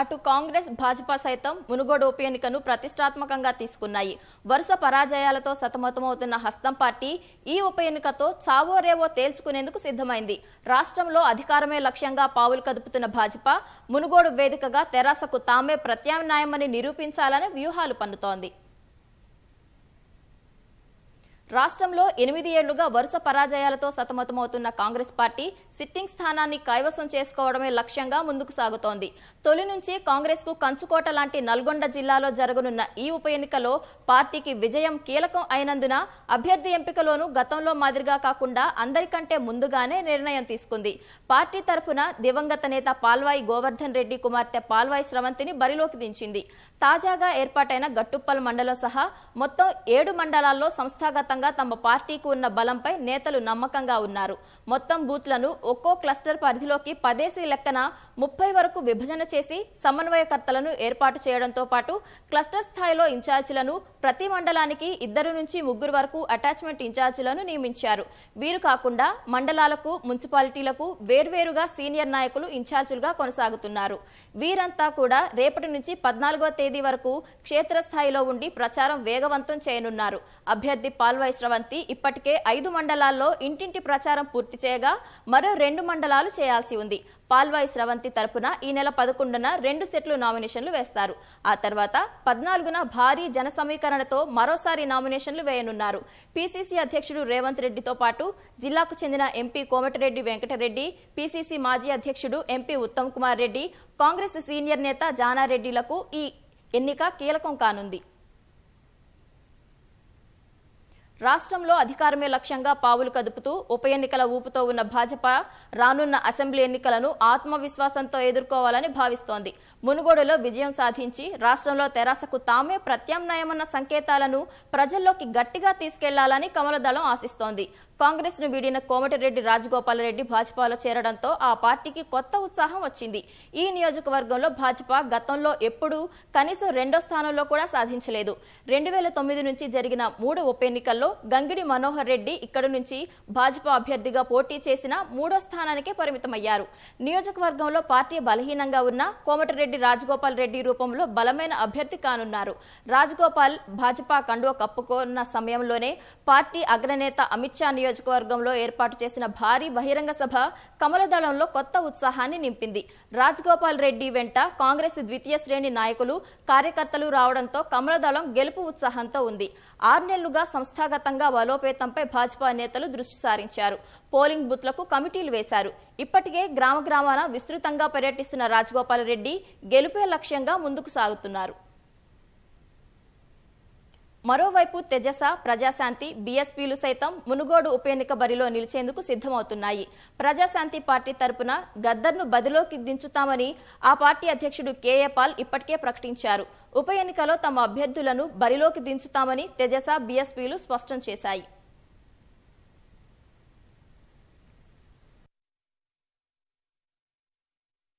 అటు కాంగ్రెస్ భాజపా సైతం మునుగోడు ఉప ఎన్నికను ప్రతిష్టాత్మకంగా తీసుకున్నాయి వరుస పరాజయాలతో సతమతమవుతున్న హస్తం పార్టీ ఈ ఉప ఎన్నికతో చావో రేవో తేల్చుకునేందుకు సిద్ధమైంది రాష్ట్రంలో అధికారమే లక్ష్యంగా పావులు కదుపుతున్న భాజపా మునుగోడు వేదికగా తెరాసకు తామే ప్రత్యామ్నాయమని నిరూపించాలని వ్యూహాలు పన్నుతోంది రాష్ట్రంలో ఎనిమిది ఏళ్లుగా వరుస పరాజయాలతో సతమతమవుతున్న కాంగ్రెస్ పార్టీ సిట్టింగ్ స్థానాన్ని కైవసం చేసుకోవడమే లక్ష్యంగా ముందుకు సాగుతోంది తొలి నుంచి కాంగ్రెస్ కు కంచుకోట లాంటి నల్గొండ జిల్లాలో జరగనున్న ఈ ఉప ఎన్నికలో పార్టీకి విజయం కీలకం అయినందున అభ్యర్థి ఎంపికలోనూ గతంలో మాదిరిగా కాకుండా అందరికంటే ముందుగానే నిర్ణయం తీసుకుంది పార్టీ తరఫున దివంగత నేత పాల్వాయి గోవర్ధన్ రెడ్డి కుమార్తె పాల్వాయి స్రవంతిని బరిలోకి దించింది తాజాగా ఏర్పాటైన గట్టుప్పల్ మండలం సహా మొత్తం ఏడు మండలాల్లో సంస్థాగత వ్యాప్తంగా తమ పార్టీకు ఉన్న బలంపై నేతలు నమ్మకంగా ఉన్నారు మొత్తం బూత్లను ఒక్కో క్లస్టర్ పరిధిలోకి పదేసి లెక్కన ముప్పై వరకు విభజన చేసి సమన్వయకర్తలను ఏర్పాటు చేయడంతో పాటు క్లస్టర్ స్థాయిలో ఇన్ఛార్జీలను ప్రతి మండలానికి ఇద్దరు నుంచి ముగ్గురు వరకు అటాచ్మెంట్ ఇన్ఛార్జీలను నియమించారు వీరు కాకుండా మండలాలకు మున్సిపాలిటీలకు వేర్వేరుగా సీనియర్ నాయకులు ఇన్ఛార్జీలుగా కొనసాగుతున్నారు వీరంతా కూడా రేపటి నుంచి పద్నాలుగో తేదీ వరకు క్షేత్రస్థాయిలో ఉండి ప్రచారం వేగవంతం చేయనున్నారు అభ్యర్థి పాల్వ వైష్ణవంతి ఇప్పటికే ఐదు మండలాల్లో ఇంటింటి ప్రచారం పూర్తి చేయగా మరో రెండు మండలాలు చేయాల్సి ఉంది పాల్వాయి స్రవంతి తరపున ఈ నెల పదకొండున రెండు సెట్లు నామినేషన్లు వేస్తారు ఆ తర్వాత పద్నాలుగున భారీ జన సమీకరణతో మరోసారి నామినేషన్లు వేయనున్నారు పీసీసీ అధ్యక్షుడు రేవంత్ రెడ్డితో పాటు జిల్లాకు చెందిన ఎంపీ కోమటిరెడ్డి వెంకటరెడ్డి పీసీసీ మాజీ అధ్యక్షుడు ఎంపీ ఉత్తమ్ కుమార్ రెడ్డి కాంగ్రెస్ సీనియర్ నేత జానారెడ్డిలకు ఈ ఎన్నిక కీలకం కానుంది రాష్ట్రంలో అధికారమే లక్ష్యంగా పావులు కదుపుతూ ఉప ఎన్నికల ఊపుతో ఉన్న భాజపా రానున్న అసెంబ్లీ ఎన్నికలను ఆత్మవిశ్వాసంతో ఎదుర్కోవాలని భావిస్తోంది మునుగోడులో విజయం సాధించి రాష్ట్రంలో తెరాసకు తామే ప్రత్యామ్నాయమన్న సంకేతాలను ప్రజల్లోకి గట్టిగా తీసుకెళ్లాలని కమలదళం ఆశిస్తోంది కాంగ్రెస్ ను వీడిన కోమటిరెడ్డి రాజగోపాలరెడ్డి భాజపాలో చేరడంతో ఆ పార్టీకి కొత్త ఉత్సాహం వచ్చింది ఈ నియోజకవర్గంలో భాజపా గతంలో ఎప్పుడూ కనీసం రెండో స్థానంలో కూడా సాధించలేదు రెండు వేల తొమ్మిది నుంచి జరిగిన మూడు ఉప ఎన్నికల్లో గంగిడి మనోహర్ రెడ్డి ఇక్కడి నుంచి భాజపా అభ్యర్థిగా పోటీ చేసిన మూడో స్థానానికే పరిమితమయ్యారు నియోజకవర్గంలో పార్టీ బలహీనంగా ఉన్న కోమటిరెడ్డి రాజగోపాల్ రెడ్డి రూపంలో బలమైన అభ్యర్థి కానున్నారు రాజగోపాల్ భాజపా కండువ కప్పుకున్న సమయంలోనే పార్టీ అగ్రనేత అమిత్ షా నియోజకవర్గంలో ఏర్పాటు చేసిన భారీ బహిరంగ సభ కమలదళంలో కొత్త ఉత్సాహాన్ని నింపింది రాజగోపాల్ రెడ్డి వెంట కాంగ్రెస్ ద్వితీయ శ్రేణి నాయకులు కార్యకర్తలు రావడంతో కమలదళం గెలుపు ఉత్సాహంతో ఉంది ఆరు నెలలుగా సంస్థాగతంగా బలోపేతంపై భాజపా నేతలు దృష్టి సారించారు పోలింగ్ లకు కమిటీలు వేశారు ఇప్పటికే గ్రామ గ్రామాన విస్తృతంగా పర్యటిస్తున్న రాజగోపాల్ రెడ్డి గెలుపే లక్ష్యంగా ముందుకు సాగుతున్నారు మరోవైపు తెజస ప్రజాశాంతి బీఎస్పీలు సైతం మునుగోడు ఉప ఎన్నిక బరిలో నిలిచేందుకు సిద్ధమవుతున్నాయి ప్రజాశాంతి పార్టీ తరపున గద్దర్ను బదిలోకి దించుతామని ఆ పార్టీ అధ్యక్షుడు కేఏ పాల్ ఇప్పటికే ప్రకటించారు ఉప ఎన్నికలో తమ అభ్యర్థులను బరిలోకి దించుతామని తెజస బీఎస్పీలు స్పష్టం చేశాయి